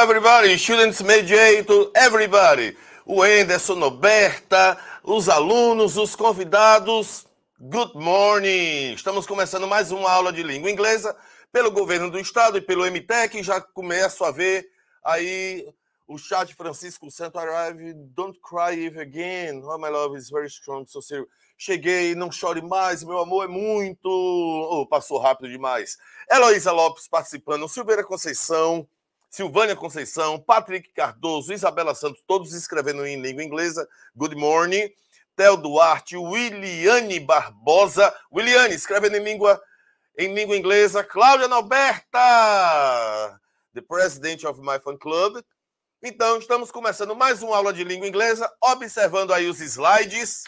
everybody, students mediator, everybody. O Anderson, Noberta, os alunos, os convidados. Good morning. Estamos começando mais uma aula de língua inglesa pelo governo do estado e pelo MTEC. Já começo a ver aí o chat Francisco Santo Arrive. Don't cry ever again. Oh, my love is very strong, so serious. Cheguei, não chore mais, meu amor é muito. Oh, passou rápido demais. Heloísa Lopes participando, Silveira Conceição. Silvânia Conceição, Patrick Cardoso, Isabela Santos, todos escrevendo em língua inglesa. Good morning. Theo Duarte, Williane Barbosa. Williane, escrevendo em língua, em língua inglesa. Cláudia Norberta, the president of my fan club. Então, estamos começando mais uma aula de língua inglesa, observando aí os slides.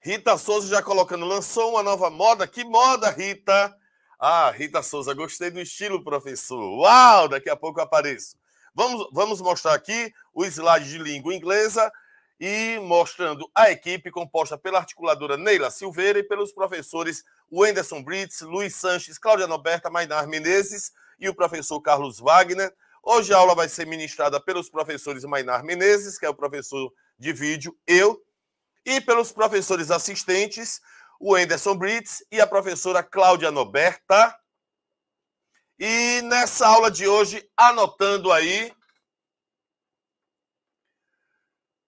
Rita Souza já colocando, lançou uma nova moda. Que moda, Rita? Ah, Rita Souza, gostei do estilo, professor. Uau, daqui a pouco eu apareço. Vamos, vamos mostrar aqui o slide de língua inglesa e mostrando a equipe composta pela articuladora Neila Silveira e pelos professores Wenderson Brits, Luiz Sanches, Cláudia Noberta, Mainar Menezes e o professor Carlos Wagner. Hoje a aula vai ser ministrada pelos professores Mainar Menezes, que é o professor de vídeo, eu, e pelos professores assistentes o Anderson Brits e a professora Cláudia Noberta. E nessa aula de hoje, anotando aí,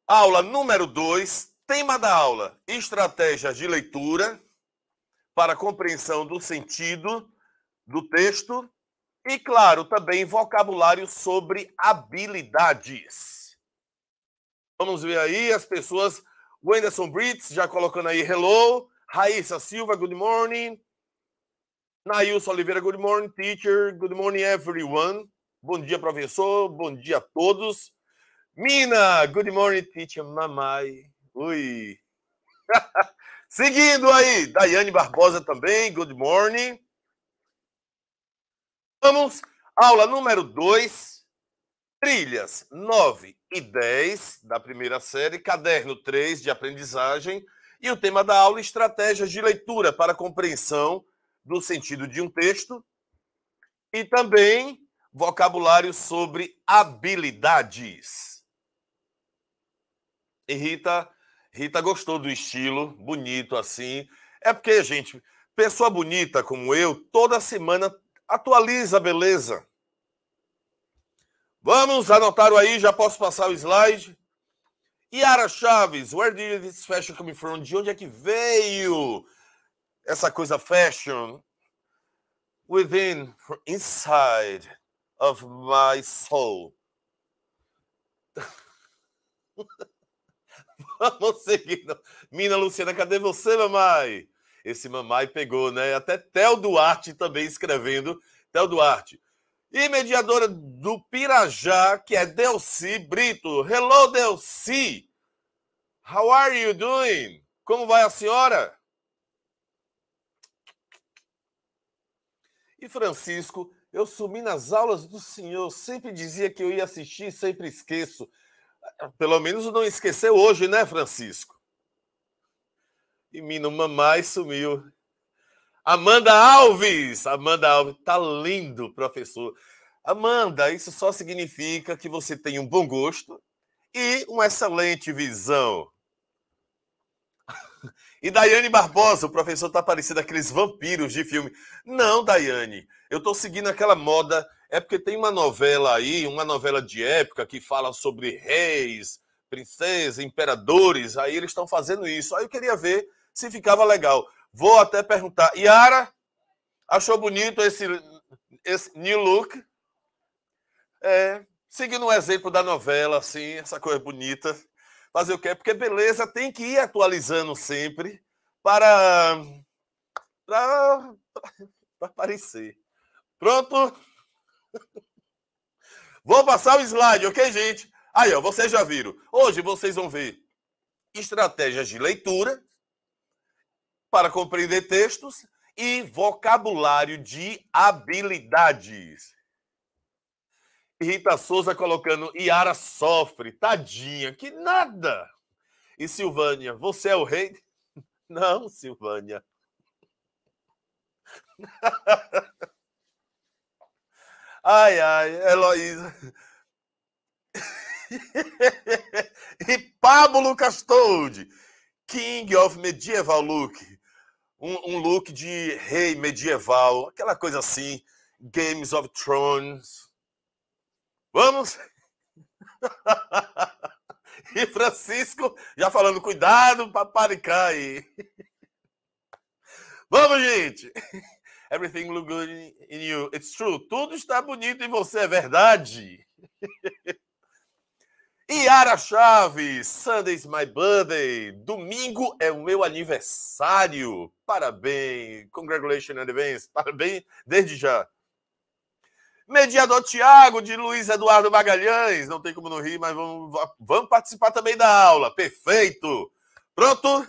aula número 2, tema da aula: estratégias de leitura para compreensão do sentido do texto e, claro, também vocabulário sobre habilidades. Vamos ver aí as pessoas. O Anderson Brits já colocando aí hello. Raíssa Silva, good morning. Nailson Oliveira, good morning, teacher. Good morning, everyone. Bom dia, professor. Bom dia a todos. Mina, good morning, teacher. Mamai. Ui. Seguindo aí, Daiane Barbosa também, good morning. Vamos, aula número 2, trilhas 9 e 10 da primeira série, caderno 3 de aprendizagem. E o tema da aula, estratégias de leitura para compreensão do sentido de um texto. E também vocabulário sobre habilidades. E Rita, Rita gostou do estilo, bonito assim. É porque, gente, pessoa bonita como eu, toda semana atualiza a beleza. Vamos, anotaram aí, já posso passar o slide? Yara Chaves, where did this fashion come from? De onde é que veio essa coisa fashion? Within, inside of my soul. Vamos seguindo. Mina Luciana, cadê você, mamãe? Esse mamãe pegou, né? Até Tel Duarte também escrevendo. Tel Duarte, e mediadora do Pirajá, que é Delci Brito. Hello, Delci! How are you doing? Como vai a senhora? E Francisco, eu sumi nas aulas do senhor, sempre dizia que eu ia assistir, sempre esqueço. Pelo menos não esqueceu hoje, né, Francisco? E Mino Mamai sumiu. Amanda Alves! Amanda Alves, tá lindo, professor. Amanda, isso só significa que você tem um bom gosto e uma excelente visão. E Daiane Barbosa, o professor tá parecendo aqueles vampiros de filme. Não, Daiane, eu tô seguindo aquela moda. É porque tem uma novela aí, uma novela de época que fala sobre reis, princesas, imperadores. Aí eles estão fazendo isso. Aí eu queria ver se ficava legal. Vou até perguntar. Yara, achou bonito esse, esse new look? É, seguindo um exemplo da novela, assim, essa coisa bonita. Fazer o quê? Porque beleza tem que ir atualizando sempre para. para, para aparecer. Pronto? Vou passar o slide, ok, gente? Aí, ó, vocês já viram. Hoje vocês vão ver estratégias de leitura para compreender textos e vocabulário de habilidades. Rita Souza colocando Iara sofre, tadinha, que nada. E Silvânia, você é o rei? Não, Silvânia. Ai, ai, Heloísa. e Pablo Castoldi, King of Medieval Look um, um look de rei medieval, aquela coisa assim, Games of Thrones. Vamos? e Francisco já falando, cuidado para paricar aí. Vamos, gente! Everything looks good in you. It's true. Tudo está bonito em você, é verdade. Yara Chaves, Sunday's my birthday. Domingo é o meu aniversário. Parabéns. Congratulations in advance. Parabéns desde já. Mediador Tiago, de Luiz Eduardo Magalhães. Não tem como não rir, mas vamos, vamos participar também da aula. Perfeito. Pronto?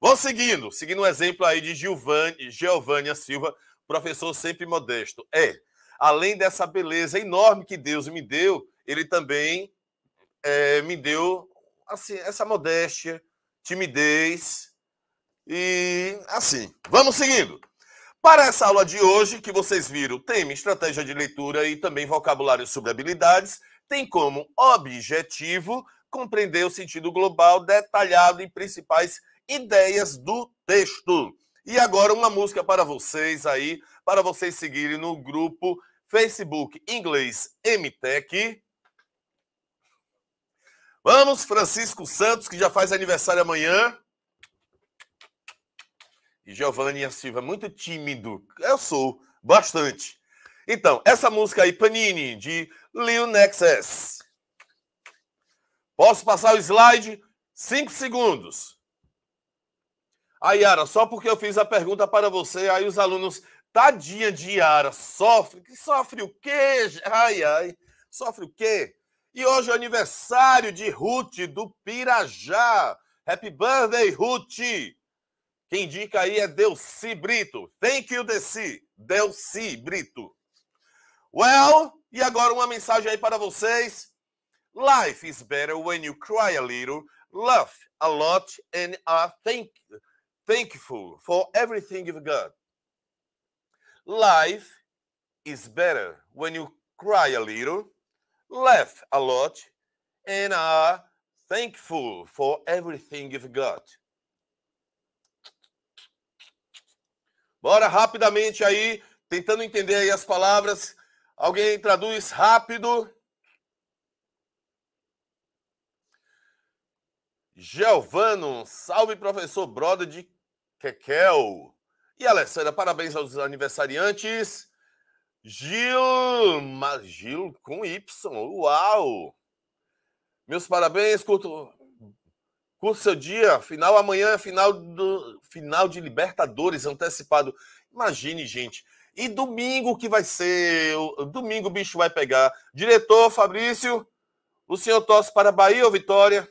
vamos seguindo. Seguindo o um exemplo aí de Giovânia, Giovânia Silva, professor sempre modesto. É, além dessa beleza enorme que Deus me deu, ele também é, me deu assim essa modéstia, timidez e assim. Vamos seguindo. Para essa aula de hoje, que vocês viram, tema estratégia de leitura e também vocabulário sobre habilidades, tem como objetivo compreender o sentido global detalhado e principais ideias do texto. E agora uma música para vocês aí, para vocês seguirem no grupo Facebook Inglês MTech Vamos, Francisco Santos, que já faz aniversário amanhã. E Giovanni Silva, muito tímido. Eu sou, bastante. Então, essa música aí, Panini, de Lil Nexus. Posso passar o slide? Cinco segundos. Aí, Yara, só porque eu fiz a pergunta para você, aí os alunos, tadinha de Yara, sofre. Sofre o quê? Ai, ai. Sofre o quê? E hoje é aniversário de Ruth do Pirajá. Happy birthday, Ruth! Quem indica aí é Delci Brito. Thank you, Delci. Delci Brito. Well, e agora uma mensagem aí para vocês. Life is better when you cry a little, laugh a lot and are thank thankful for everything you've got. Life is better when you cry a little, laugh a lot, and are thankful for everything you've got. Bora rapidamente aí, tentando entender aí as palavras. Alguém traduz rápido. Gelvano, salve professor brother de Kekel. E Alessandra, parabéns aos aniversariantes. Gil, mas Gil com Y, uau! Meus parabéns, curto, curto seu dia. Final amanhã, é final do final de Libertadores antecipado. Imagine, gente. E domingo que vai ser? Domingo o bicho vai pegar. Diretor Fabrício, o senhor torce para Bahia ou Vitória?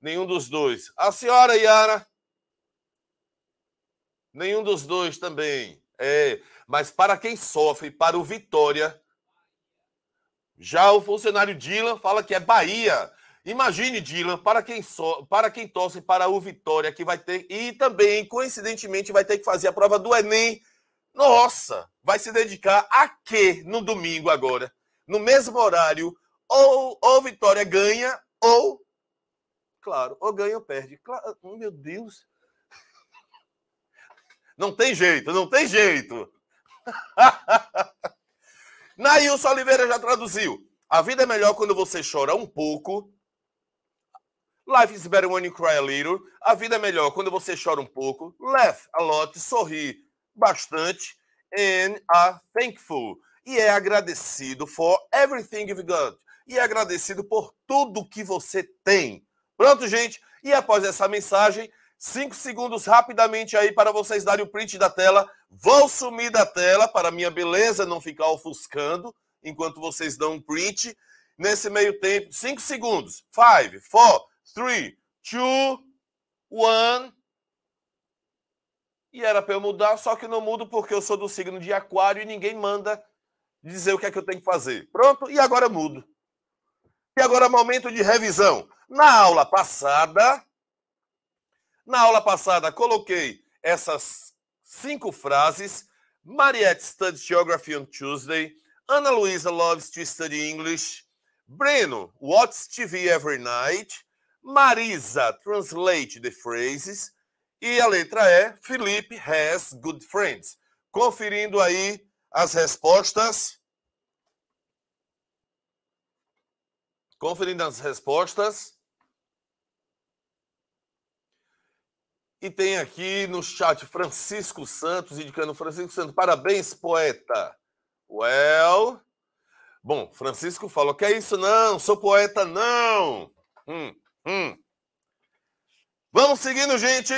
Nenhum dos dois. A senhora Yara? Nenhum dos dois também. É. Mas para quem sofre, para o Vitória, já o funcionário Dylan fala que é Bahia. Imagine, Dylan, para quem, so... para quem torce para o Vitória, que vai ter. E também, coincidentemente, vai ter que fazer a prova do Enem. Nossa, vai se dedicar a quê no domingo agora? No mesmo horário, ou, ou Vitória ganha, ou. Claro, ou ganha ou perde. Claro, oh, meu Deus. Não tem jeito, não tem jeito. Nailson Oliveira já traduziu. A vida é melhor quando você chora um pouco. Life is better when you cry a little. A vida é melhor quando você chora um pouco. Laugh a lot, sorri bastante. And are thankful. E é agradecido for everything you've got. E é agradecido por tudo que você tem. Pronto, gente? E após essa mensagem, Cinco segundos rapidamente aí para vocês darem o print da tela. Vou sumir da tela para minha beleza não ficar ofuscando enquanto vocês dão um print. Nesse meio tempo, cinco segundos. Five, four, three, two, one. E era para eu mudar, só que não mudo porque eu sou do signo de aquário e ninguém manda dizer o que é que eu tenho que fazer. Pronto, e agora eu mudo. E agora é momento de revisão. Na aula passada, na aula passada, coloquei essas cinco frases. Mariette studies geography on Tuesday. Ana Luisa loves to study English. Breno watches TV every night. Marisa translate the phrases. E a letra é Felipe has good friends. Conferindo aí as respostas. Conferindo as respostas. E tem aqui no chat Francisco Santos indicando Francisco Santos. Parabéns, poeta. Well. Bom, Francisco falou: que é isso? Não, sou poeta, não. Hum, hum. Vamos seguindo, gente.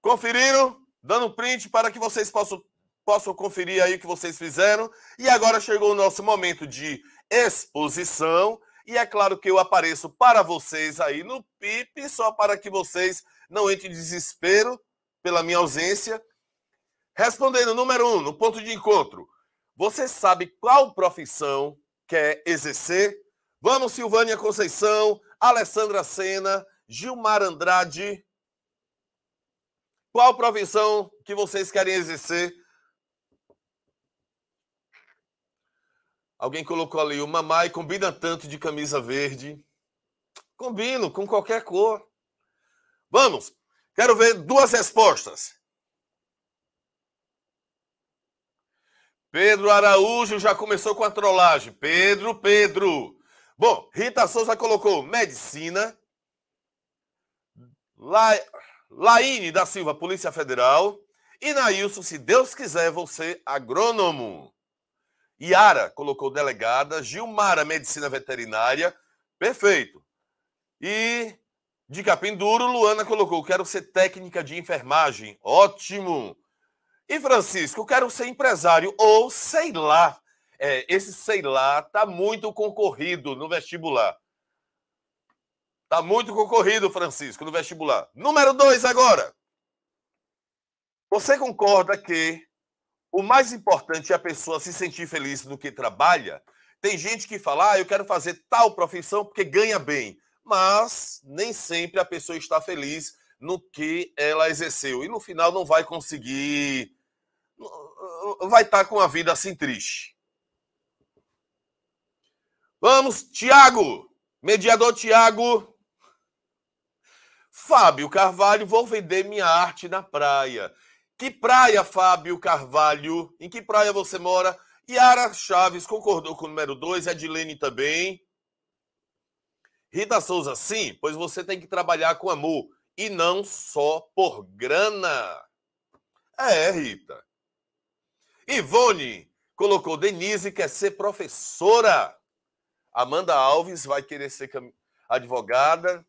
Conferiram? Dando print para que vocês possam, possam conferir aí o que vocês fizeram. E agora chegou o nosso momento de exposição. E é claro que eu apareço para vocês aí no PIP, só para que vocês não entre em desespero pela minha ausência. Respondendo, número um, no ponto de encontro, você sabe qual profissão quer exercer? Vamos, Silvânia Conceição, Alessandra Sena, Gilmar Andrade. Qual profissão que vocês querem exercer? Alguém colocou ali o mamai combina tanto de camisa verde. Combino com qualquer cor. Vamos! Quero ver duas respostas. Pedro Araújo já começou com a trollagem. Pedro, Pedro. Bom, Rita Souza colocou medicina. La... Laine da Silva, Polícia Federal. E Nailson, se Deus quiser, você agrônomo. Yara colocou delegada. Gilmara, medicina veterinária. Perfeito. E de capim duro, Luana colocou: quero ser técnica de enfermagem. Ótimo! E Francisco, quero ser empresário ou sei lá. É, esse sei lá tá muito concorrido no vestibular. Tá muito concorrido, Francisco, no vestibular. Número dois agora. Você concorda que o mais importante é a pessoa se sentir feliz no que trabalha? Tem gente que fala, ah, eu quero fazer tal profissão porque ganha bem mas nem sempre a pessoa está feliz no que ela exerceu. E no final não vai conseguir. Vai estar tá com a vida assim triste. Vamos, Tiago! Mediador Tiago! Fábio Carvalho, vou vender minha arte na praia. Que praia, Fábio Carvalho? Em que praia você mora? Yara Chaves concordou com o número 2, Edilene também. Rita Souza, sim, pois você tem que trabalhar com amor e não só por grana. É, Rita. Ivone colocou: Denise quer ser professora. Amanda Alves vai querer ser advogada.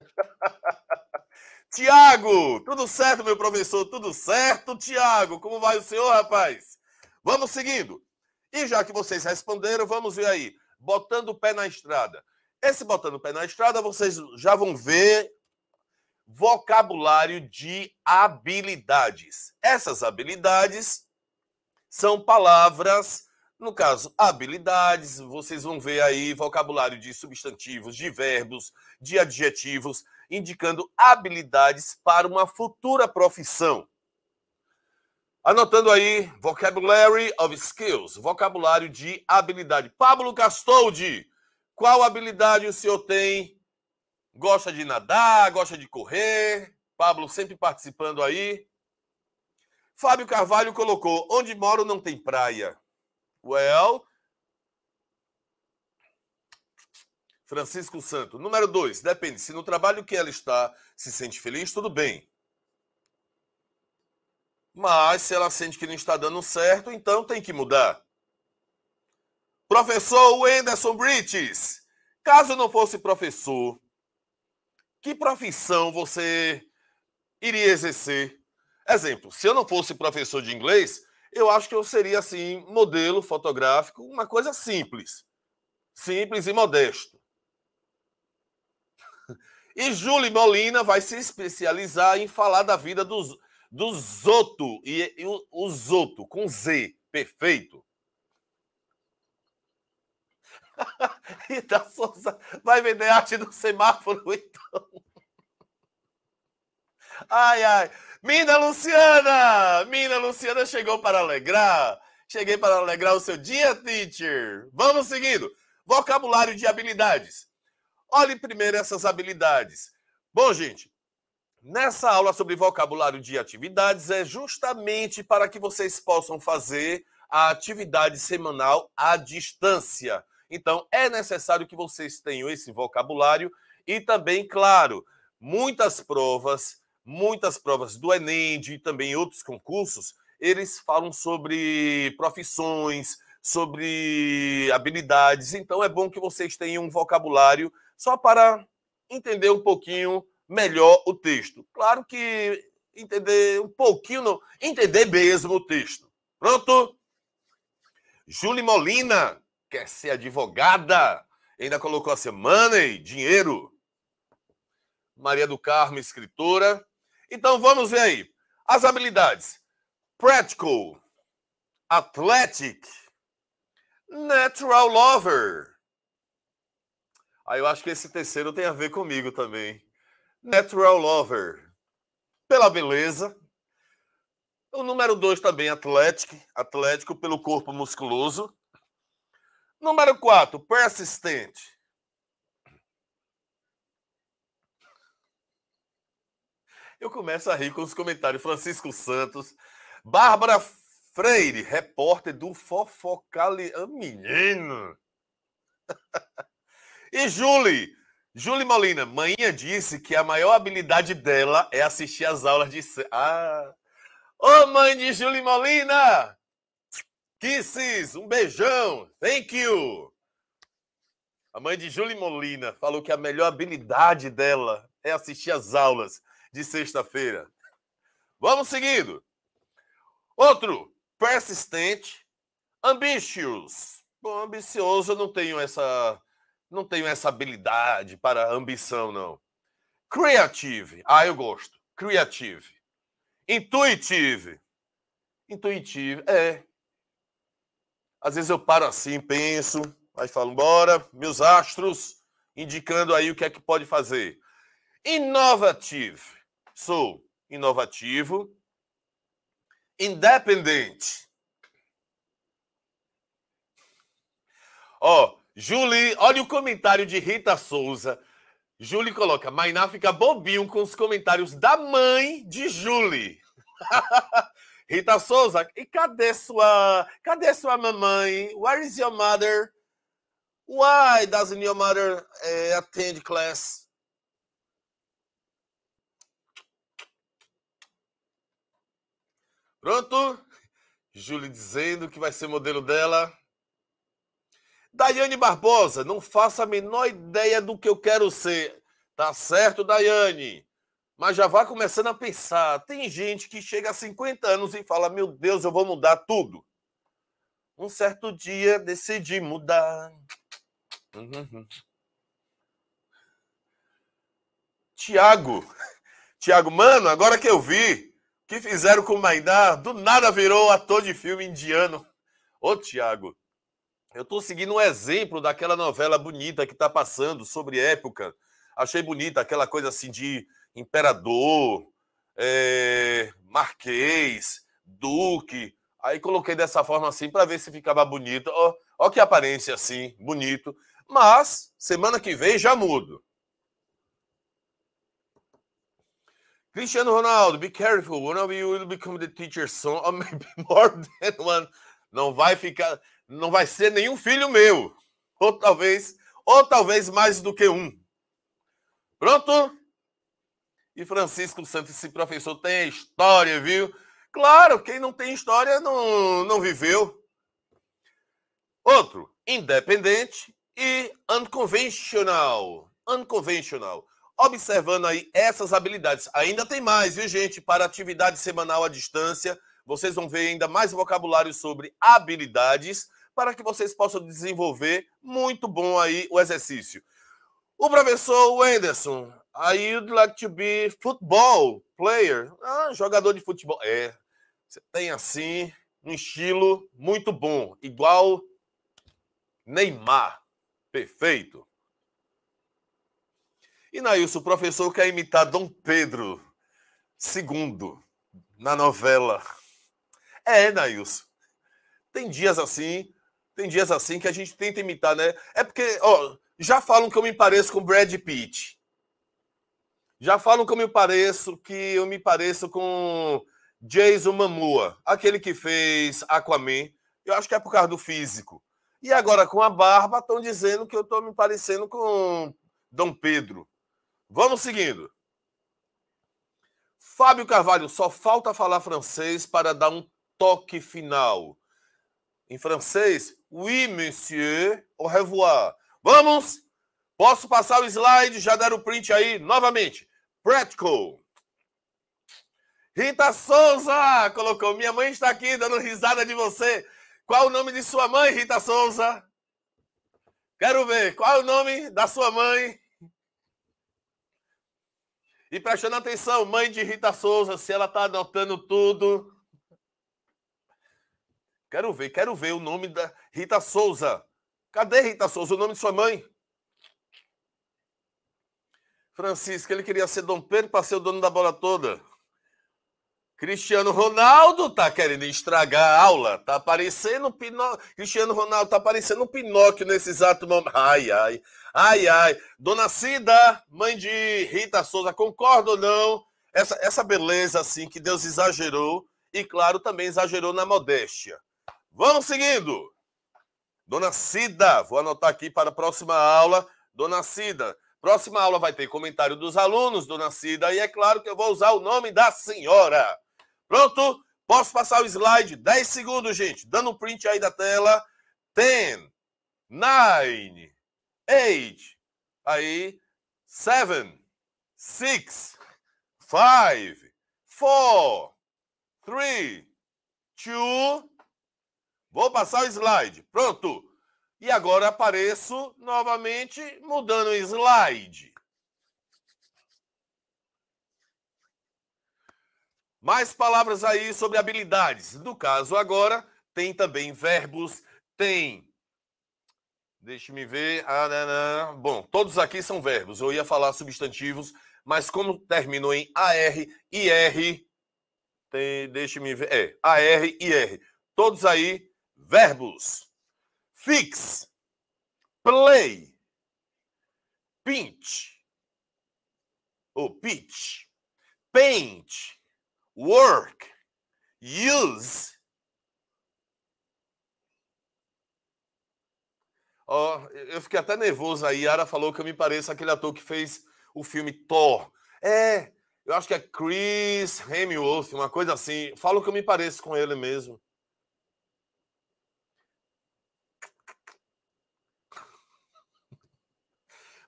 Tiago, tudo certo, meu professor? Tudo certo, Tiago? Como vai o senhor, rapaz? Vamos seguindo. E já que vocês responderam, vamos ver aí botando o pé na estrada. Esse botando o pé na estrada, vocês já vão ver vocabulário de habilidades. Essas habilidades são palavras, no caso, habilidades, vocês vão ver aí vocabulário de substantivos, de verbos, de adjetivos, indicando habilidades para uma futura profissão. Anotando aí, vocabulary of skills, vocabulário de habilidade. Pablo Castoldi, qual habilidade o senhor tem? Gosta de nadar, gosta de correr? Pablo sempre participando aí. Fábio Carvalho colocou: onde moro não tem praia. Well. Francisco Santo. Número dois, depende. Se no trabalho que ela está se sente feliz, tudo bem. Mas se ela sente que não está dando certo, então tem que mudar. Professor Wenderson Brites, caso não fosse professor, que profissão você iria exercer? Exemplo, se eu não fosse professor de inglês, eu acho que eu seria assim, modelo fotográfico, uma coisa simples. Simples e modesto. E Julie Molina vai se especializar em falar da vida dos, do Zoto, e, e o, o Zoto com Z, perfeito. e da tá Souza vai vender arte do semáforo, então. Ai, ai. Mina Luciana! Mina Luciana chegou para alegrar. Cheguei para alegrar o seu dia, teacher. Vamos seguindo. Vocabulário de habilidades. Olhe primeiro essas habilidades. Bom, gente, Nessa aula sobre vocabulário de atividades é justamente para que vocês possam fazer a atividade semanal à distância. Então, é necessário que vocês tenham esse vocabulário e também, claro, muitas provas, muitas provas do Enem e também outros concursos, eles falam sobre profissões, sobre habilidades. Então, é bom que vocês tenham um vocabulário só para entender um pouquinho melhor o texto. Claro que entender um pouquinho, não, entender mesmo o texto. Pronto? Julie Molina quer ser advogada. Ainda colocou assim, money, dinheiro. Maria do Carmo, escritora. Então vamos ver aí. As habilidades: practical, athletic, natural lover. Aí ah, eu acho que esse terceiro tem a ver comigo também. Natural Lover, pela beleza. O número 2 também, Atlético, Atlético pelo corpo musculoso. Número 4, persistente. Eu começo a rir com os comentários. Francisco Santos, Bárbara Freire, repórter do Fofocali. menino! e Julie, Julie Molina, manhã disse que a maior habilidade dela é assistir às aulas de. Ah! Ô, mãe de Julie Molina! Kisses, um beijão! Thank you! A mãe de Julie Molina falou que a melhor habilidade dela é assistir às aulas de sexta-feira. Vamos seguindo. Outro, persistente, ambitious. Bom, ambicioso, eu não tenho essa não tenho essa habilidade para ambição, não. Creative. Ah, eu gosto. Creative. Intuitive. Intuitive, é. Às vezes eu paro assim, penso, aí falo, bora, meus astros, indicando aí o que é que pode fazer. Innovative. Sou inovativo. Independente. Ó, oh, Julie, olha o comentário de Rita Souza. Julie coloca: Mainá fica bobinho com os comentários da mãe de Julie. Rita Souza, e cadê sua, cadê sua mamãe? Where is your mother? Why doesn't your mother eh, attend class? Pronto? Julie dizendo que vai ser modelo dela. Daiane Barbosa, não faço a menor ideia do que eu quero ser. Tá certo, Daiane? Mas já vá começando a pensar. Tem gente que chega a 50 anos e fala: Meu Deus, eu vou mudar tudo. Um certo dia decidi mudar. Uhum. Tiago, Tiago, mano, agora que eu vi que fizeram com o Maidá, do nada virou ator de filme indiano. Ô, Tiago, eu estou seguindo um exemplo daquela novela bonita que está passando sobre época. Achei bonita aquela coisa assim de imperador, é, marquês, duque. Aí coloquei dessa forma assim para ver se ficava bonito. Ó, ó que aparência assim, bonito. Mas semana que vem já mudo. Cristiano Ronaldo, be careful. One of you will become the teacher's son, or maybe more than one. Não vai ficar não vai ser nenhum filho meu. Ou talvez, ou talvez mais do que um. Pronto? E Francisco Santos, esse professor tem história, viu? Claro, quem não tem história não, não viveu. Outro, independente e unconventional. Unconventional. Observando aí essas habilidades. Ainda tem mais, viu, gente? Para atividade semanal à distância, vocês vão ver ainda mais vocabulário sobre habilidades para que vocês possam desenvolver. Muito bom aí o exercício. O professor Wenderson, I would like to be football player. Ah, jogador de futebol. É, você tem assim um estilo muito bom, igual Neymar. Perfeito. E Nailson, é o professor quer imitar Dom Pedro II na novela. É, Nailson. É tem dias assim tem dias assim que a gente tenta imitar, né? É porque, ó, já falam que eu me pareço com Brad Pitt. Já falam que eu me pareço, que eu me pareço com Jason Momoa, aquele que fez Aquaman. Eu acho que é por causa do físico. E agora com a barba estão dizendo que eu estou me parecendo com Dom Pedro. Vamos seguindo. Fábio Carvalho, só falta falar francês para dar um toque final. Em francês, oui, monsieur, au revoir. Vamos? Posso passar o slide, já deram o print aí novamente. Practical. Rita Souza colocou: Minha mãe está aqui dando risada de você. Qual o nome de sua mãe, Rita Souza? Quero ver. Qual é o nome da sua mãe? E prestando atenção, mãe de Rita Souza, se ela está anotando tudo. Quero ver, quero ver o nome da Rita Souza. Cadê Rita Souza? O nome de sua mãe? Francisco, ele queria ser Dom Pedro para ser o dono da bola toda. Cristiano Ronaldo tá querendo estragar a aula. Tá parecendo Cristiano Ronaldo tá parecendo um Pinóquio nesse exato momento. Ai, ai. Ai, ai. Dona Cida, mãe de Rita Souza, concorda ou não? Essa, essa beleza, assim, que Deus exagerou. E, claro, também exagerou na modéstia. Vamos seguindo. Dona Cida, vou anotar aqui para a próxima aula. Dona Cida, próxima aula vai ter comentário dos alunos, Dona Cida, e é claro que eu vou usar o nome da senhora. Pronto? Posso passar o slide? 10 segundos, gente. Dando um print aí da tela. 10, 9, 8, aí, 7, 6, 5, 4, 3, 2, Vou passar o slide. Pronto. E agora apareço novamente mudando o slide. Mais palavras aí sobre habilidades. No caso agora, tem também verbos, tem. Deixe-me ver. Ah, não, não. Bom, todos aqui são verbos. Eu ia falar substantivos, mas como terminou em AR e R, deixe-me ver. É, AR e R. Todos aí verbos fix, play, pinch, ou pitch, paint, work, use. Ó, oh, eu fiquei até nervoso aí. Ara falou que eu me pareço aquele ator que fez o filme Thor. É, eu acho que é Chris Hemsworth, uma coisa assim. Falo que eu me pareço com ele mesmo.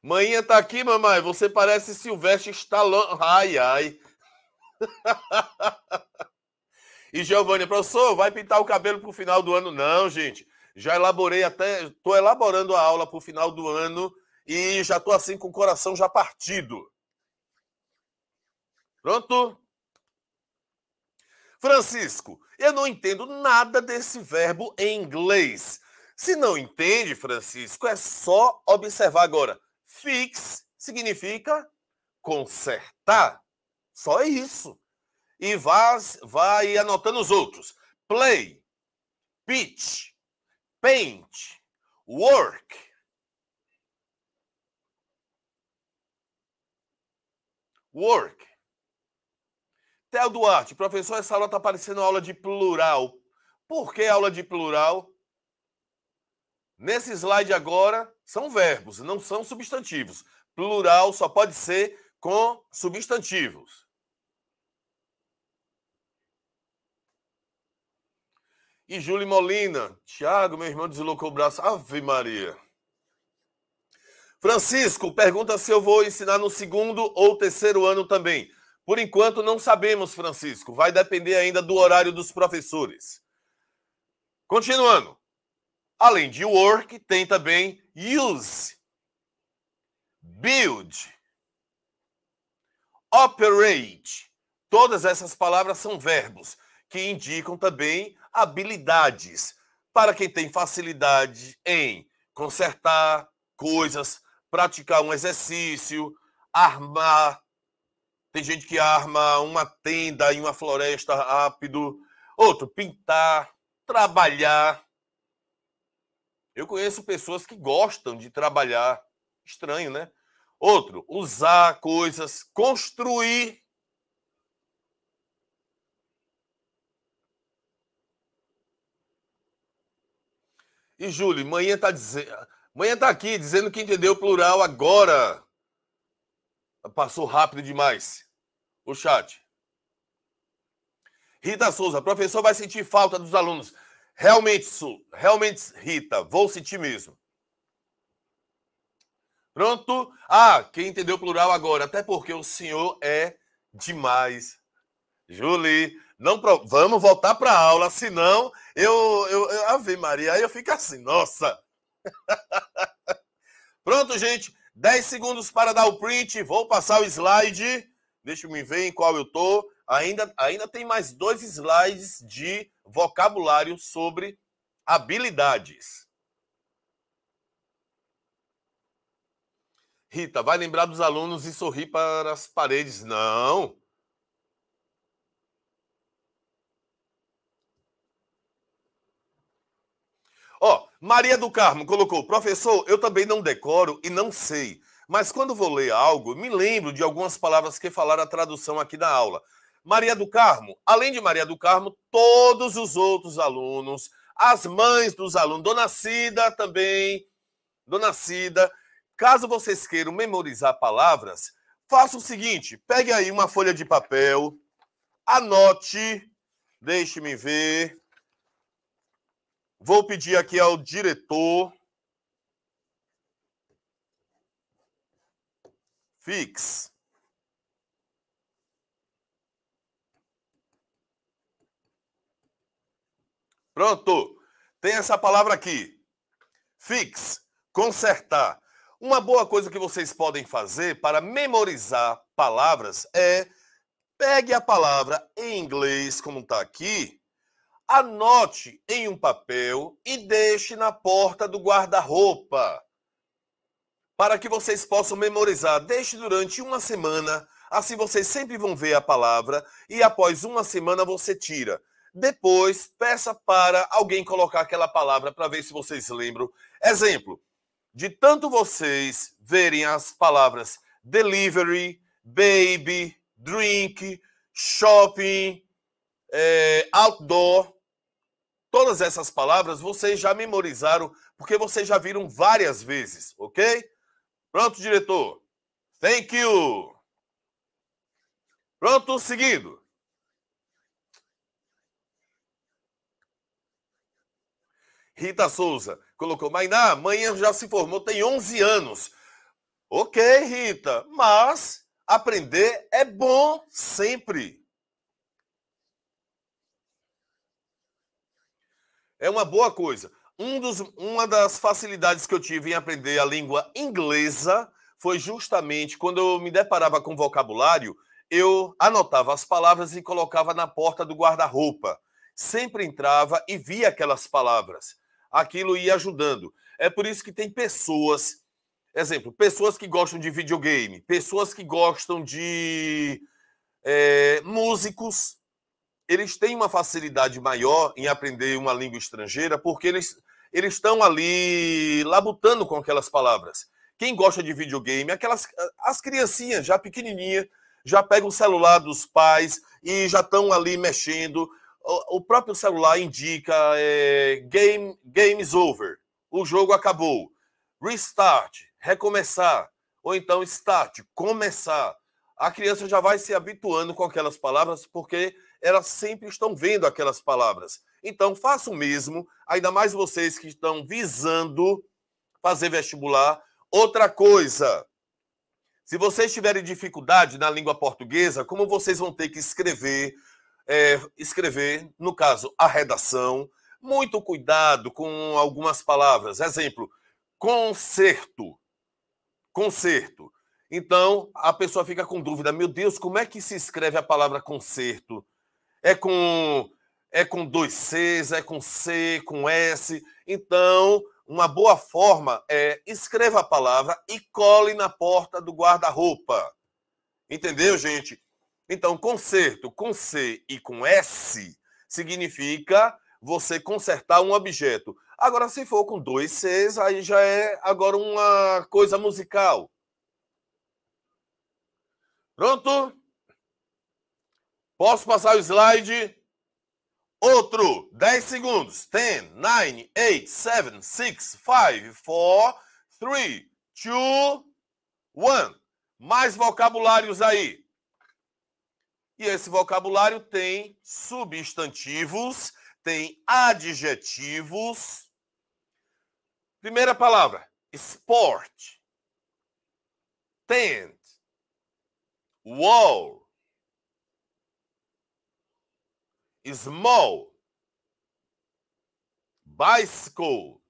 Manhinha tá aqui, mamãe. Você parece Silvestre Stallone. Ai, ai. e Giovanni, professor, vai pintar o cabelo pro final do ano? Não, gente. Já elaborei até. Tô elaborando a aula pro final do ano e já tô assim com o coração já partido. Pronto? Francisco, eu não entendo nada desse verbo em inglês. Se não entende, Francisco, é só observar agora. Fix significa consertar. Só isso. E vai anotando os outros. Play, pitch, paint, work. Work. Theo Duarte, professor, essa aula está parecendo aula de plural. Por que aula de plural? Nesse slide agora, são verbos, não são substantivos. Plural só pode ser com substantivos. E Júlio Molina, Tiago, meu irmão, deslocou o braço. Ave Maria. Francisco pergunta se eu vou ensinar no segundo ou terceiro ano também. Por enquanto não sabemos, Francisco. Vai depender ainda do horário dos professores. Continuando. Além de work, tem também use, build, operate. Todas essas palavras são verbos que indicam também habilidades. Para quem tem facilidade em consertar coisas, praticar um exercício, armar. Tem gente que arma uma tenda em uma floresta rápido. Outro, pintar, trabalhar. Eu conheço pessoas que gostam de trabalhar. Estranho, né? Outro, usar coisas, construir. E Júlio, manhã está dizendo. Manhã tá aqui dizendo que entendeu o plural agora. Passou rápido demais. O chat. Rita Souza, professor vai sentir falta dos alunos. Realmente, realmente Rita, vou sentir mesmo. Pronto? Ah, quem entendeu o plural agora? Até porque o senhor é demais. Julie, não pro... vamos voltar para a aula, senão eu, eu, eu. Ave Maria, aí eu fico assim, nossa. Pronto, gente. 10 segundos para dar o print. Vou passar o slide. Deixa eu me ver em qual eu tô. Ainda, ainda tem mais dois slides de vocabulário sobre habilidades. Rita, vai lembrar dos alunos e sorrir para as paredes. Não. Ó, Maria do Carmo colocou: professor, eu também não decoro e não sei, mas quando vou ler algo, me lembro de algumas palavras que falaram a tradução aqui da aula. Maria do Carmo. Além de Maria do Carmo, todos os outros alunos, as mães dos alunos, Dona Cida também, Dona Cida. Caso vocês queiram memorizar palavras, faça o seguinte: pegue aí uma folha de papel, anote, deixe-me ver. Vou pedir aqui ao diretor. Fix. Pronto. Tem essa palavra aqui. Fix, consertar. Uma boa coisa que vocês podem fazer para memorizar palavras é pegue a palavra em inglês, como está aqui, anote em um papel e deixe na porta do guarda-roupa. Para que vocês possam memorizar, deixe durante uma semana. Assim vocês sempre vão ver a palavra e após uma semana você tira. Depois, peça para alguém colocar aquela palavra para ver se vocês lembram. Exemplo: de tanto vocês verem as palavras delivery, baby, drink, shopping, é, outdoor, todas essas palavras vocês já memorizaram porque vocês já viram várias vezes, ok? Pronto, diretor. Thank you. Pronto, seguido. Rita Souza colocou, Mainá, Manhã já se formou, tem 11 anos. Ok, Rita, mas aprender é bom sempre. É uma boa coisa. Um dos, uma das facilidades que eu tive em aprender a língua inglesa foi justamente quando eu me deparava com vocabulário, eu anotava as palavras e colocava na porta do guarda-roupa. Sempre entrava e via aquelas palavras aquilo ia ajudando. É por isso que tem pessoas, exemplo, pessoas que gostam de videogame, pessoas que gostam de é, músicos, eles têm uma facilidade maior em aprender uma língua estrangeira porque eles eles estão ali labutando com aquelas palavras. Quem gosta de videogame, aquelas as criancinhas já pequenininha já pegam o celular dos pais e já estão ali mexendo o próprio celular indica é, game, games over, o jogo acabou, restart, recomeçar, ou então start, começar. A criança já vai se habituando com aquelas palavras porque elas sempre estão vendo aquelas palavras. Então, faça o mesmo, ainda mais vocês que estão visando fazer vestibular. Outra coisa, se vocês tiverem dificuldade na língua portuguesa, como vocês vão ter que escrever, é, escrever, no caso, a redação, muito cuidado com algumas palavras. Exemplo, concerto. Concerto. Então, a pessoa fica com dúvida, meu Deus, como é que se escreve a palavra concerto? É com é com dois Cs, é com C, com S. Então, uma boa forma é escreva a palavra e cole na porta do guarda-roupa. Entendeu, gente? Então, conserto com C e com S significa você consertar um objeto. Agora, se for com dois Cs, aí já é agora uma coisa musical. Pronto? Posso passar o slide? Outro. 10 segundos. 10, 9, 8, 7, 6, 5, 4, 3, 2, 1. Mais vocabulários aí. E esse vocabulário tem substantivos, tem adjetivos. Primeira palavra, esporte. Tent. Wall. Small. Bicycle.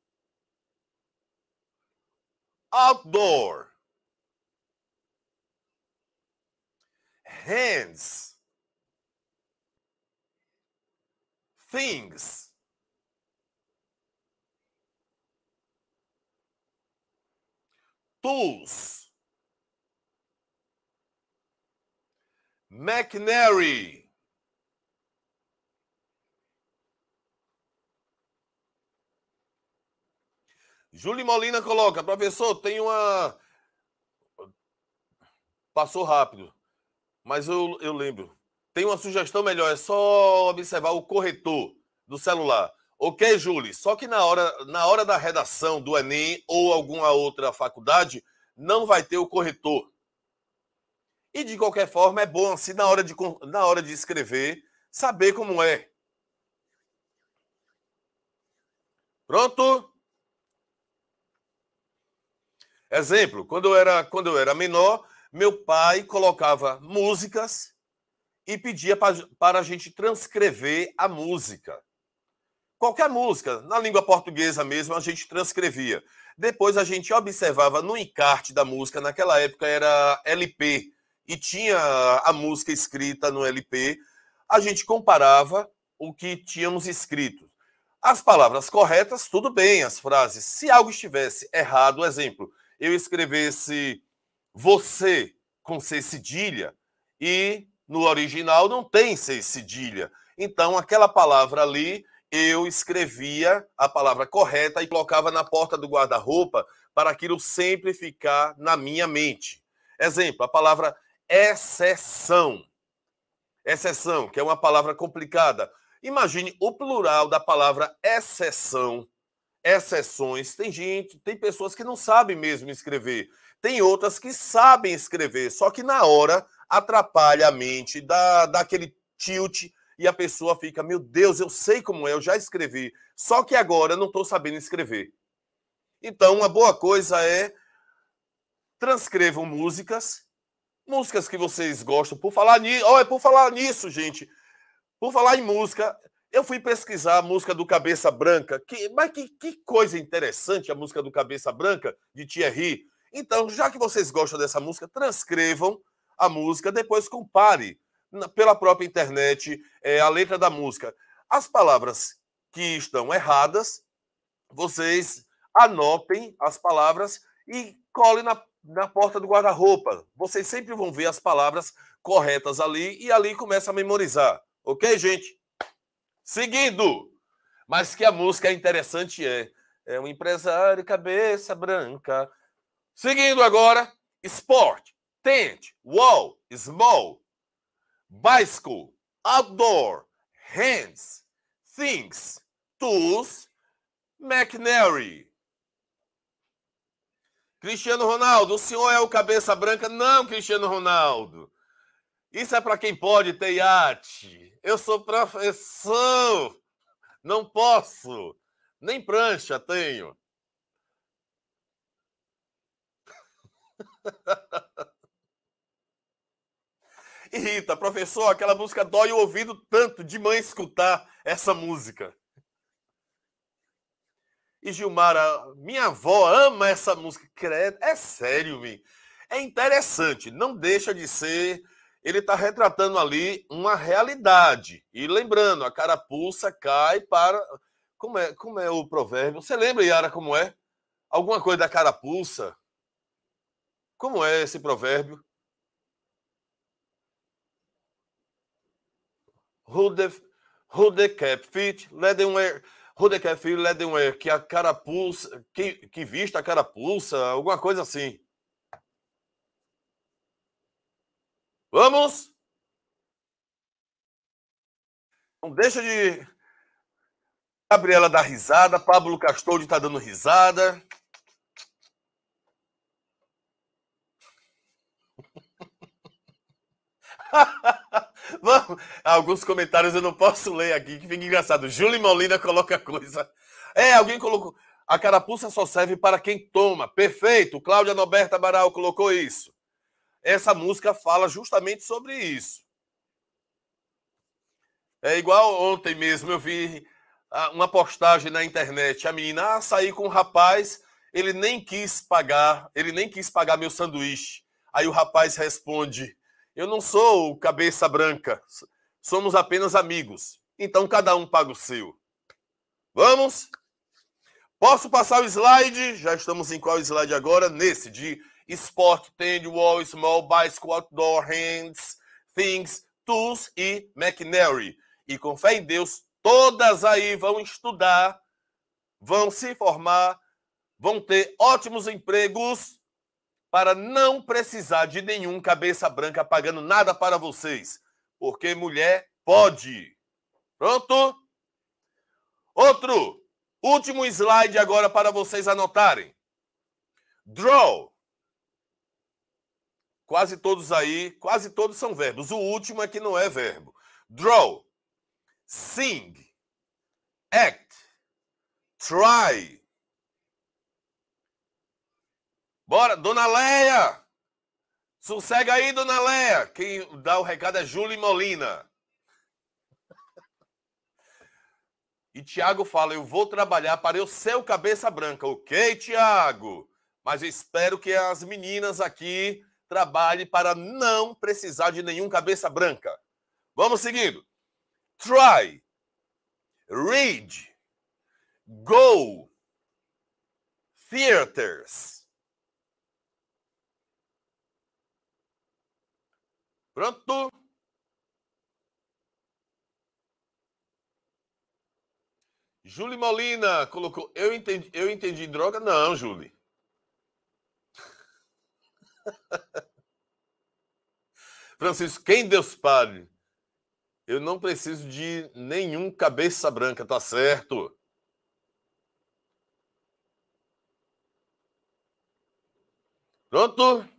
Outdoor. Hands. things. Tools. McNary. Júlio Molina coloca, professor, tem uma. Passou rápido, mas eu, eu lembro. Tem uma sugestão melhor, é só observar o corretor do celular. Ok, Júlio, só que na hora, na hora da redação do Enem ou alguma outra faculdade, não vai ter o corretor. E de qualquer forma, é bom, assim, na hora de, na hora de escrever, saber como é. Pronto? Exemplo, quando eu era, quando eu era menor, meu pai colocava músicas e pedia para a gente transcrever a música. Qualquer música, na língua portuguesa mesmo, a gente transcrevia. Depois a gente observava no encarte da música, naquela época era LP, e tinha a música escrita no LP, a gente comparava o que tínhamos escrito. As palavras corretas, tudo bem, as frases. Se algo estivesse errado, exemplo, eu escrevesse você com C cedilha e no original não tem sem cedilha. Então, aquela palavra ali, eu escrevia a palavra correta e colocava na porta do guarda-roupa para aquilo sempre ficar na minha mente. Exemplo, a palavra exceção. Exceção, que é uma palavra complicada. Imagine o plural da palavra exceção, exceções. Tem gente, tem pessoas que não sabem mesmo escrever. Tem outras que sabem escrever, só que na hora atrapalha a mente, dá, dá aquele tilt e a pessoa fica: Meu Deus, eu sei como é, eu já escrevi, só que agora não estou sabendo escrever. Então, uma boa coisa é transcrevam músicas, músicas que vocês gostam. Por falar nisso, oh, é por falar nisso, gente. Por falar em música, eu fui pesquisar a música do Cabeça Branca. Que, mas que, que coisa interessante a música do Cabeça Branca de Thierry. Então, já que vocês gostam dessa música, transcrevam a música, depois compare pela própria internet é, a letra da música. As palavras que estão erradas, vocês anotem as palavras e colhem na, na porta do guarda-roupa. Vocês sempre vão ver as palavras corretas ali e ali começa a memorizar. Ok, gente? Seguindo! Mas que a música é interessante é. É um empresário cabeça branca, Seguindo agora, Sport, Tent, Wall, Small, Bicycle, Outdoor, Hands, Things, Tools, McNary. Cristiano Ronaldo, o senhor é o cabeça branca? Não, Cristiano Ronaldo. Isso é para quem pode ter iate. Eu sou professor. Não posso. Nem prancha tenho. Rita, professor, aquela música dói o ouvido tanto de mãe escutar essa música. E Gilmara, minha avó ama essa música. é sério, É interessante, não deixa de ser. Ele está retratando ali uma realidade. E lembrando, a carapuça cai para. Como é, como é o provérbio? Você lembra, Yara, como é? Alguma coisa da carapuça? Como é esse provérbio? Who the, who the cap fit, let them wear. Who the cap fit, let them wear. Que a carapuça, que, que vista a carapuça, alguma coisa assim. Vamos? Não deixa de. Gabriela dá risada, Pablo Castor está dando risada. Vamos. Alguns comentários eu não posso ler aqui, que fica engraçado. Júlio Molina coloca coisa. É, alguém colocou. A carapuça só serve para quem toma. Perfeito. Cláudia Noberta Baral colocou isso. Essa música fala justamente sobre isso. É igual ontem mesmo eu vi ah, uma postagem na internet. A menina, ah, com um rapaz, ele nem quis pagar, ele nem quis pagar meu sanduíche. Aí o rapaz responde: eu não sou cabeça branca. Somos apenas amigos. Então cada um paga o seu. Vamos? Posso passar o slide? Já estamos em qual slide agora? Nesse de Sport, Tend, Wall, Small, Bicycle, Outdoor, Hands, Things, Tools e McNary. E com fé em Deus, todas aí vão estudar, vão se formar, vão ter ótimos empregos para não precisar de nenhum cabeça branca pagando nada para vocês, porque mulher pode. Pronto? Outro, último slide agora para vocês anotarem. Draw. Quase todos aí, quase todos são verbos. O último é que não é verbo. Draw. Sing. Act. Try. Bora, Dona Leia! Sossega aí, Dona Leia! Quem dá o recado é Júlio Molina. E Tiago fala: Eu vou trabalhar para eu ser o cabeça branca. Ok, Tiago? Mas espero que as meninas aqui trabalhem para não precisar de nenhum cabeça branca. Vamos seguindo. Try. Read. Go. Theaters. Pronto? Julie Molina colocou. Eu entendi, eu entendi droga? Não, Julie. Francisco, quem Deus pare. Eu não preciso de nenhum cabeça branca, tá certo? Pronto?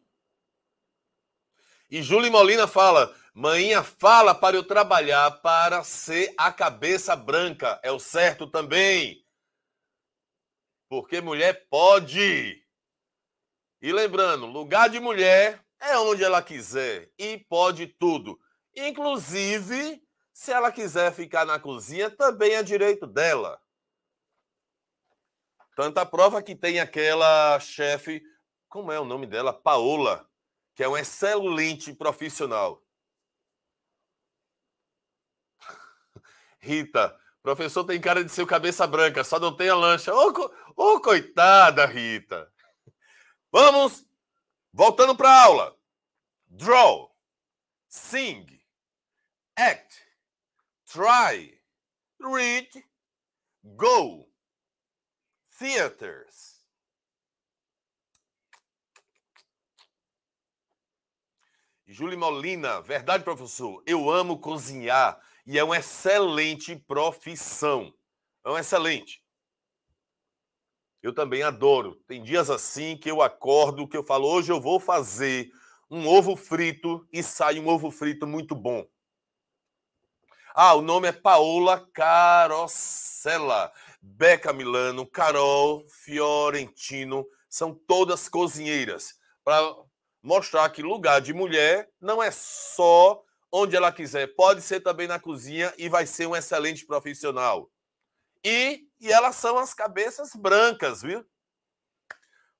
E Júlio Molina fala: Maninha fala para eu trabalhar para ser a cabeça branca. É o certo também. Porque mulher pode. E lembrando, lugar de mulher é onde ela quiser e pode tudo. Inclusive, se ela quiser ficar na cozinha, também é direito dela. Tanta prova que tem aquela chefe, como é o nome dela? Paola que é um excelente profissional. Rita, professor tem cara de ser cabeça branca, só não tem a lancha. Ô, oh, oh, coitada, Rita. Vamos, voltando para a aula. Draw, sing, act, try, read, go, theaters. Júlio Molina, verdade, professor? Eu amo cozinhar e é uma excelente profissão. É um excelente. Eu também adoro. Tem dias assim que eu acordo, que eu falo, hoje eu vou fazer um ovo frito e sai um ovo frito muito bom. Ah, o nome é Paola Carosella, Beca Milano, Carol, Fiorentino, são todas cozinheiras. Para mostrar que lugar de mulher não é só onde ela quiser, pode ser também na cozinha e vai ser um excelente profissional. E, e elas são as cabeças brancas, viu?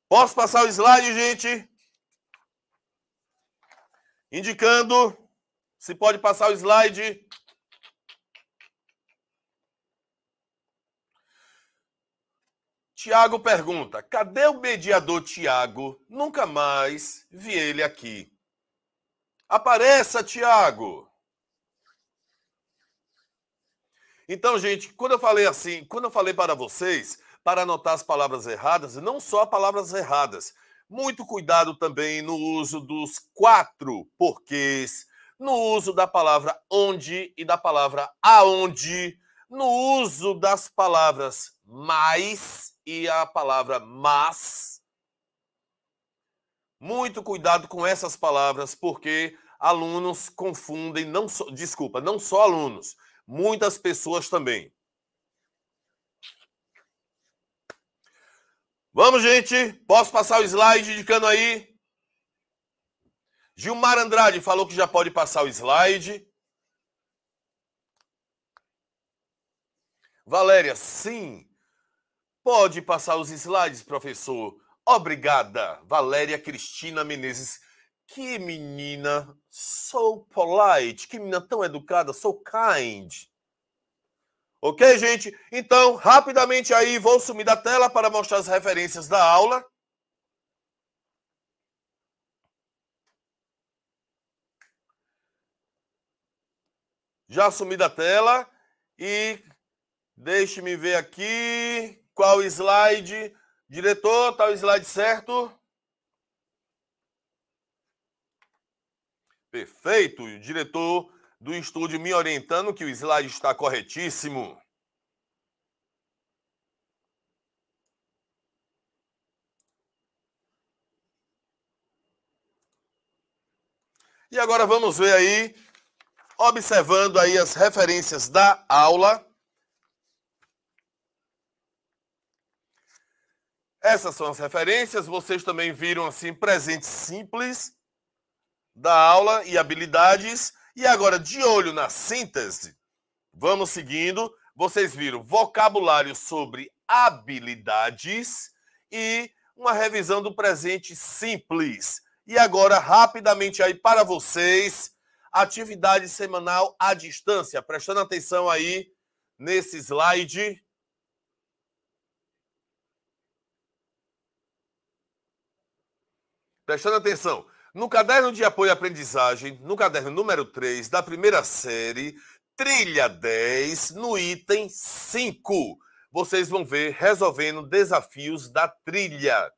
Posso passar o slide, gente? Indicando. Se pode passar o slide. Tiago pergunta: cadê o mediador Tiago? Nunca mais vi ele aqui. Apareça, Tiago! Então, gente, quando eu falei assim, quando eu falei para vocês para anotar as palavras erradas, não só palavras erradas, muito cuidado também no uso dos quatro porquês, no uso da palavra onde e da palavra aonde, no uso das palavras mais e a palavra mas. Muito cuidado com essas palavras, porque alunos confundem, não desculpa, não só alunos, muitas pessoas também. Vamos, gente. Posso passar o slide indicando aí? Gilmar Andrade falou que já pode passar o slide. Valéria, sim. Pode passar os slides, professor. Obrigada, Valéria Cristina Menezes. Que menina so polite, que menina tão educada, so kind. Ok, gente? Então, rapidamente aí, vou sumir da tela para mostrar as referências da aula. Já sumi da tela e deixe-me ver aqui. Qual slide? Diretor, está o slide certo? Perfeito. O diretor do estúdio me orientando que o slide está corretíssimo. E agora vamos ver aí, observando aí as referências da aula Essas são as referências. Vocês também viram assim presente simples da aula e habilidades. E agora, de olho na síntese, vamos seguindo. Vocês viram vocabulário sobre habilidades e uma revisão do presente simples. E agora, rapidamente aí para vocês, atividade semanal à distância. Prestando atenção aí nesse slide. prestando atenção. No caderno de apoio à aprendizagem, no caderno número 3 da primeira série, trilha 10, no item 5, vocês vão ver resolvendo desafios da trilha.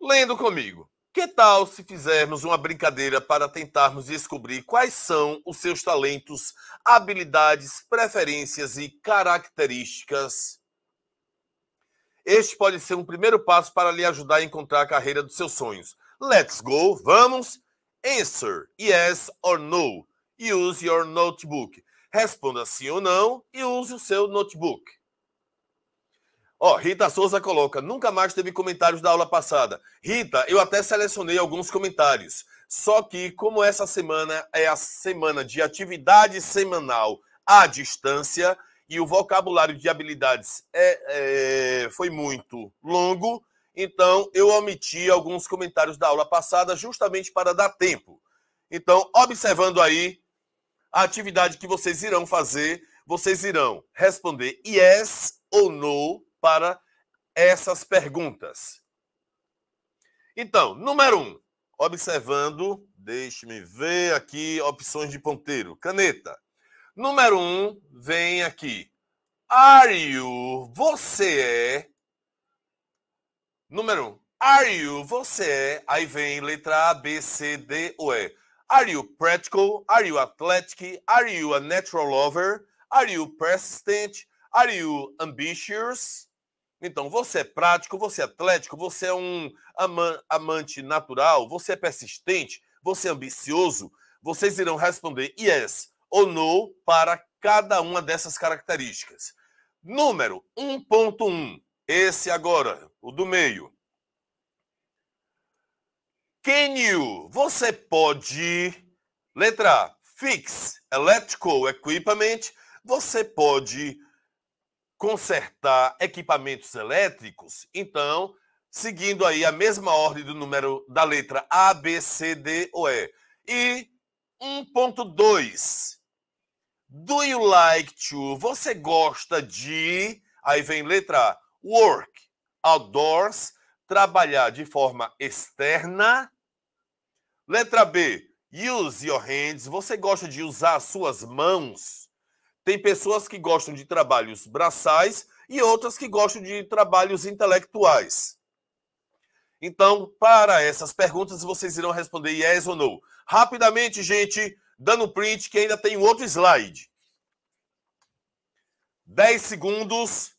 Lendo comigo. Que tal se fizermos uma brincadeira para tentarmos descobrir quais são os seus talentos, habilidades, preferências e características este pode ser um primeiro passo para lhe ajudar a encontrar a carreira dos seus sonhos. Let's go, vamos! Answer yes or no. Use your notebook. Responda sim ou não e use o seu notebook. Ó, oh, Rita Souza coloca: nunca mais teve comentários da aula passada. Rita, eu até selecionei alguns comentários. Só que, como essa semana é a semana de atividade semanal à distância, e o vocabulário de habilidades é, é, foi muito longo, então eu omiti alguns comentários da aula passada justamente para dar tempo. Então, observando aí a atividade que vocês irão fazer, vocês irão responder yes ou no para essas perguntas. Então, número um, observando, deixe-me ver aqui opções de ponteiro, caneta. Número um, vem aqui. Are you? Você é. Número um. Are you? Você é. Aí vem letra A, B, C, D ou E. Are you practical? Are you athletic? Are you a natural lover? Are you persistent? Are you ambitious? Então, você é prático, você é atlético, você é um amante natural, você é persistente, você é ambicioso? Vocês irão responder yes ou no para cada uma dessas características. Número 1.1, esse agora, o do meio. Can you, você pode, letra A, fix electrical equipment, você pode consertar equipamentos elétricos? Então, seguindo aí a mesma ordem do número da letra A, B, C, D ou E. E 1.2. Do you like to? Você gosta de. Aí vem letra A. Work outdoors, trabalhar de forma externa. Letra B. Use your hands. Você gosta de usar as suas mãos? Tem pessoas que gostam de trabalhos braçais e outras que gostam de trabalhos intelectuais. Então, para essas perguntas, vocês irão responder yes ou no. Rapidamente, gente, dando print, que ainda tem outro slide. 10 segundos,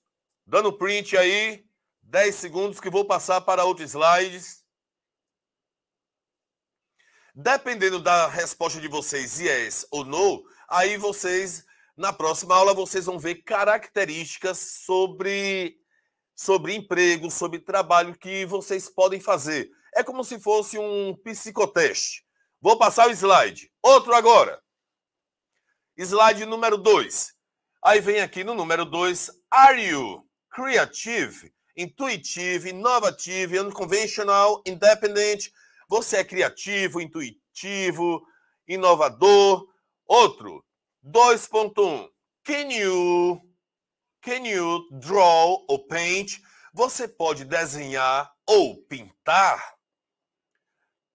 dando print aí. 10 segundos que vou passar para outros slides. Dependendo da resposta de vocês, yes ou no, aí vocês, na próxima aula, vocês vão ver características sobre, sobre emprego, sobre trabalho que vocês podem fazer. É como se fosse um psicoteste. Vou passar o slide. Outro agora. Slide número 2. Aí vem aqui no número 2, are you creative, intuitive, innovative, unconventional, independent? Você é criativo, intuitivo, inovador? Outro, 2.1. Can you can you draw or paint? Você pode desenhar ou pintar?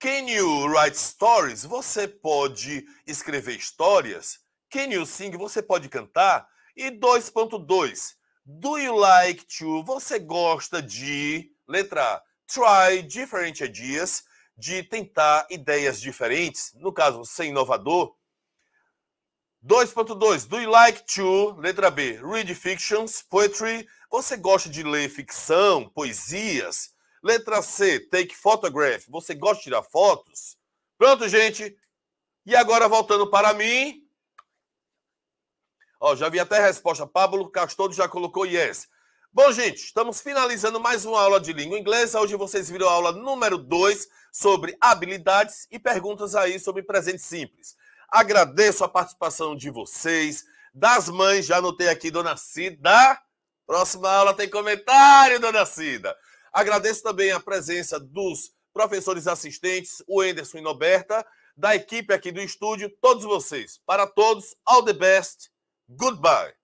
Can you write stories? Você pode escrever histórias? Can you sing? Você pode cantar? E 2.2. Do you like to? Você gosta de. Letra A. Try different ideas. De tentar ideias diferentes. No caso, ser inovador. 2.2. Do you like to? Letra B. Read fictions, poetry. Você gosta de ler ficção, poesias? Letra C, take photograph. Você gosta de tirar fotos? Pronto, gente. E agora voltando para mim. Ó, já vi até a resposta. Pablo Castor já colocou yes. Bom, gente, estamos finalizando mais uma aula de língua inglesa. Hoje vocês viram a aula número 2 sobre habilidades e perguntas aí sobre presente simples. Agradeço a participação de vocês, das mães, já anotei aqui, dona Cida. Próxima aula tem comentário, dona Cida. Agradeço também a presença dos professores assistentes, o Enderson e Noberta, da equipe aqui do estúdio, todos vocês. Para todos, all the best. Goodbye.